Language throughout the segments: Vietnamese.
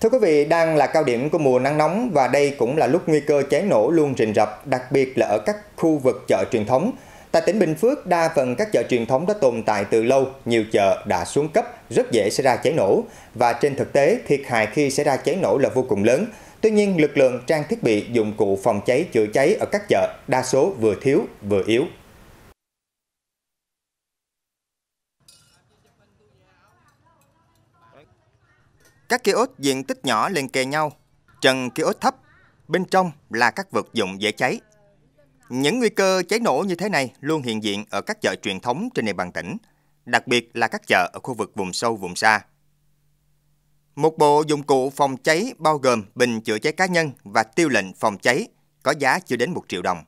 Thưa quý vị, đang là cao điểm của mùa nắng nóng và đây cũng là lúc nguy cơ cháy nổ luôn rình rập, đặc biệt là ở các khu vực chợ truyền thống. Tại tỉnh Bình Phước, đa phần các chợ truyền thống đã tồn tại từ lâu, nhiều chợ đã xuống cấp, rất dễ xảy ra cháy nổ. Và trên thực tế, thiệt hại khi xảy ra cháy nổ là vô cùng lớn. Tuy nhiên, lực lượng trang thiết bị dụng cụ phòng cháy chữa cháy ở các chợ đa số vừa thiếu vừa yếu. Các kiosk diện tích nhỏ liền kề nhau, trần kiosk thấp, bên trong là các vật dụng dễ cháy. Những nguy cơ cháy nổ như thế này luôn hiện diện ở các chợ truyền thống trên địa bàn tỉnh, đặc biệt là các chợ ở khu vực vùng sâu vùng xa. Một bộ dụng cụ phòng cháy bao gồm bình chữa cháy cá nhân và tiêu lệnh phòng cháy có giá chưa đến 1 triệu đồng.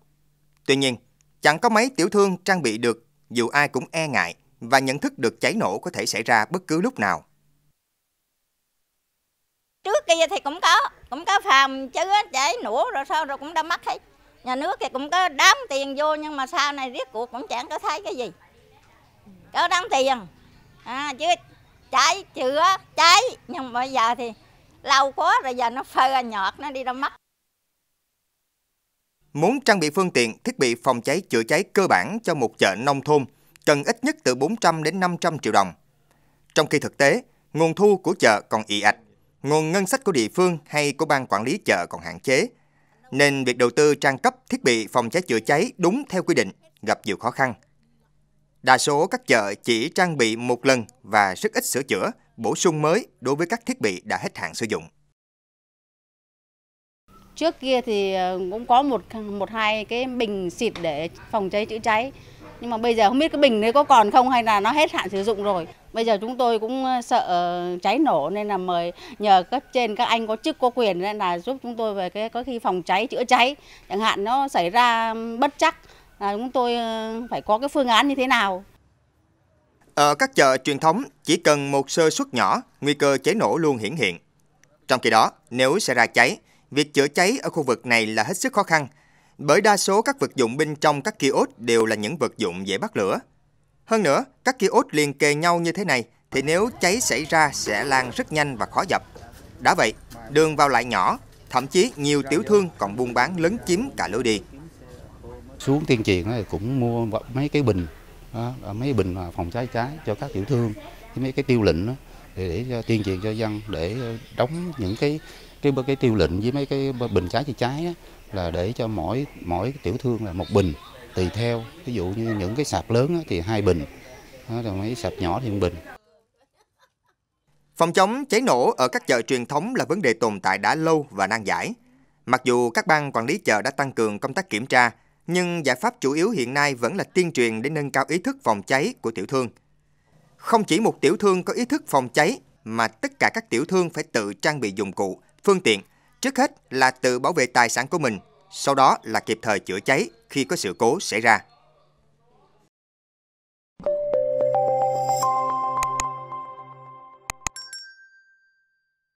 Tuy nhiên, chẳng có mấy tiểu thương trang bị được dù ai cũng e ngại và nhận thức được cháy nổ có thể xảy ra bất cứ lúc nào trước kia thì cũng có cũng có phòng chứ chảy nổ rồi sao rồi cũng đã mất hết nhà nước thì cũng có đám tiền vô nhưng mà sau này riết cuộc cũng chẳng có thấy cái gì có đám tiền à, chứ cháy chữa cháy nhưng bây giờ thì lâu quá rồi giờ nó phơi nhọt nó đi đâu mất Muốn trang bị phương tiện, thiết bị phòng cháy chữa cháy cơ bản cho một chợ nông thôn cần ít nhất từ 400 đến 500 triệu đồng. Trong khi thực tế, nguồn thu của chợ còn ị ạch nguồn ngân sách của địa phương hay của ban quản lý chợ còn hạn chế, nên việc đầu tư trang cấp thiết bị phòng cháy chữa cháy đúng theo quy định gặp nhiều khó khăn. Đa số các chợ chỉ trang bị một lần và rất ít sửa chữa, bổ sung mới đối với các thiết bị đã hết hạn sử dụng. Trước kia thì ờ, cũng có một một hai cái bình xịt để phòng cháy chữa cháy, nhưng mà bây giờ không biết cái bình đấy có còn không hay là nó hết hạn sử dụng rồi. Bây giờ chúng tôi cũng sợ cháy nổ nên là mời nhờ cấp trên các anh có chức có quyền nên là giúp chúng tôi về cái có khi phòng cháy chữa cháy chẳng hạn nó xảy ra bất chắc là chúng tôi phải có cái phương án như thế nào. Ở ờ, các chợ truyền thống chỉ cần một sơ suất nhỏ, nguy cơ cháy nổ luôn hiển hiện. Trong khi đó, nếu xảy ra cháy, việc chữa cháy ở khu vực này là hết sức khó khăn bởi đa số các vật dụng bên trong các kiosk đều là những vật dụng dễ bắt lửa. Hơn nữa, các ốt liền kề nhau như thế này thì nếu cháy xảy ra sẽ lan rất nhanh và khó dập. Đã vậy, đường vào lại nhỏ, thậm chí nhiều tiểu thương còn buôn bán lấn chiếm cả lối đi. Xuống tiên triền thì cũng mua mấy cái bình, mấy bình phòng cháy cháy cho các tiểu thương, mấy cái tiêu lệnh để, để tuyên truyền cho dân để đóng những cái cái cái tiêu lệnh với mấy cái bình cháy chữa cháy là để cho mỗi mỗi tiểu thương là một bình tùy theo ví dụ như những cái sạp lớn thì hai bình rồi mấy sạp nhỏ thì một bình phòng chống cháy nổ ở các chợ truyền thống là vấn đề tồn tại đã lâu và nan giải mặc dù các ban quản lý chợ đã tăng cường công tác kiểm tra nhưng giải pháp chủ yếu hiện nay vẫn là tuyên truyền để nâng cao ý thức phòng cháy của tiểu thương không chỉ một tiểu thương có ý thức phòng cháy mà tất cả các tiểu thương phải tự trang bị dụng cụ phương tiện trước hết là tự bảo vệ tài sản của mình sau đó là kịp thời chữa cháy khi có sự cố xảy ra.